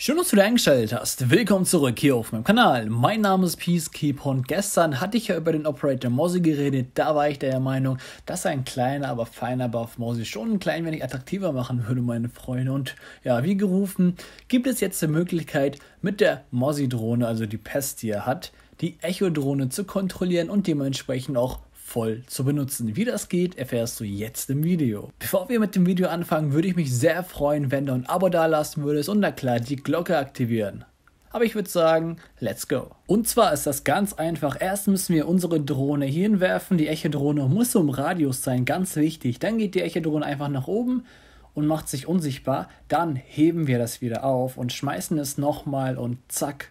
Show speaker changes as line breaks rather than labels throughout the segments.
Schön, dass du da eingeschaltet hast. Willkommen zurück hier auf meinem Kanal. Mein Name ist Peacekeeper und gestern hatte ich ja über den Operator Mosi geredet. Da war ich der Meinung, dass ein kleiner, aber feiner Buff Mosi schon ein klein wenig attraktiver machen würde, meine Freunde. Und ja, wie gerufen, gibt es jetzt die Möglichkeit, mit der Mosi-Drohne, also die Pest, die er hat, die Echo-Drohne zu kontrollieren und dementsprechend auch voll zu benutzen. Wie das geht, erfährst du jetzt im Video. Bevor wir mit dem Video anfangen, würde ich mich sehr freuen, wenn du ein Abo dalassen würdest und na klar die Glocke aktivieren. Aber ich würde sagen, let's go. Und zwar ist das ganz einfach. Erst müssen wir unsere Drohne hinwerfen. Die Echodrohne muss um Radius sein, ganz wichtig. Dann geht die Echodrohne einfach nach oben und macht sich unsichtbar. Dann heben wir das wieder auf und schmeißen es nochmal und zack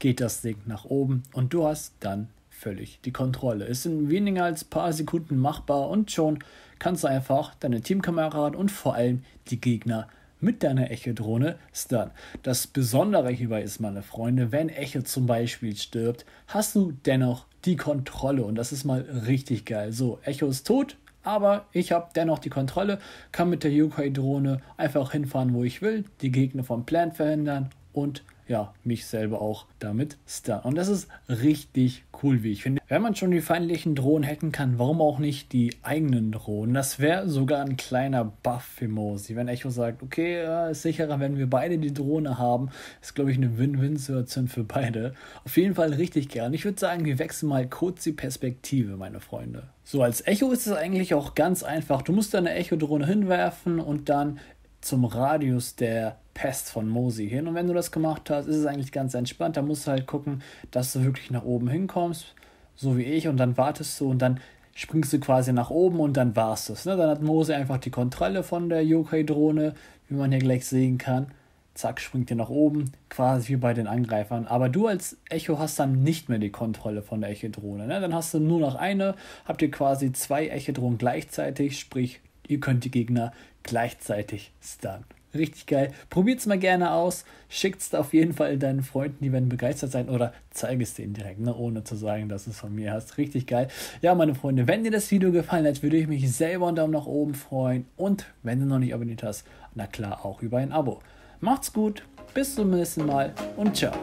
geht das Ding nach oben und du hast dann völlig die Kontrolle. Es sind weniger als ein paar Sekunden machbar und schon kannst du einfach deine Teamkameraden und vor allem die Gegner mit deiner Echo-Drohne stunnen. Das Besondere hierbei ist, meine Freunde, wenn Echo zum Beispiel stirbt, hast du dennoch die Kontrolle und das ist mal richtig geil. So, Echo ist tot, aber ich habe dennoch die Kontrolle, kann mit der Yukai-Drohne einfach hinfahren, wo ich will, die Gegner vom Plan verhindern und ja, mich selber auch damit stunnen. Und das ist richtig cool, wie ich finde. Wenn man schon die feindlichen Drohnen hacken kann, warum auch nicht die eigenen Drohnen? Das wäre sogar ein kleiner Buff für Mosi. Wenn Echo sagt, okay, ja, ist sicherer, wenn wir beide die Drohne haben, ist, glaube ich, eine Win-Win-Situation für beide. Auf jeden Fall richtig gern. Ich würde sagen, wir wechseln mal kurz die Perspektive, meine Freunde. So, als Echo ist es eigentlich auch ganz einfach. Du musst deine Echo-Drohne hinwerfen und dann zum Radius der Pest von Mosi hin. Und wenn du das gemacht hast, ist es eigentlich ganz entspannt. Da musst du halt gucken, dass du wirklich nach oben hinkommst, so wie ich, und dann wartest du und dann springst du quasi nach oben und dann warst es. Ne? Dann hat Mosi einfach die Kontrolle von der Yokai-Drohne, wie man hier gleich sehen kann. Zack, springt ihr nach oben, quasi wie bei den Angreifern. Aber du als Echo hast dann nicht mehr die Kontrolle von der Echo-Drohne. Ne? Dann hast du nur noch eine, habt ihr quasi zwei Echo-Drohnen gleichzeitig, sprich, ihr könnt die Gegner gleichzeitig stunnen. Richtig geil. Probiert's mal gerne aus. Schickt's auf jeden Fall deinen Freunden, die werden begeistert sein oder zeige es denen direkt, ne? ohne zu sagen, dass es von mir hast. Richtig geil. Ja, meine Freunde, wenn dir das Video gefallen hat, würde ich mich selber einen Daumen nach oben freuen. Und wenn du noch nicht abonniert hast, na klar, auch über ein Abo. Macht's gut, bis zum nächsten Mal und ciao.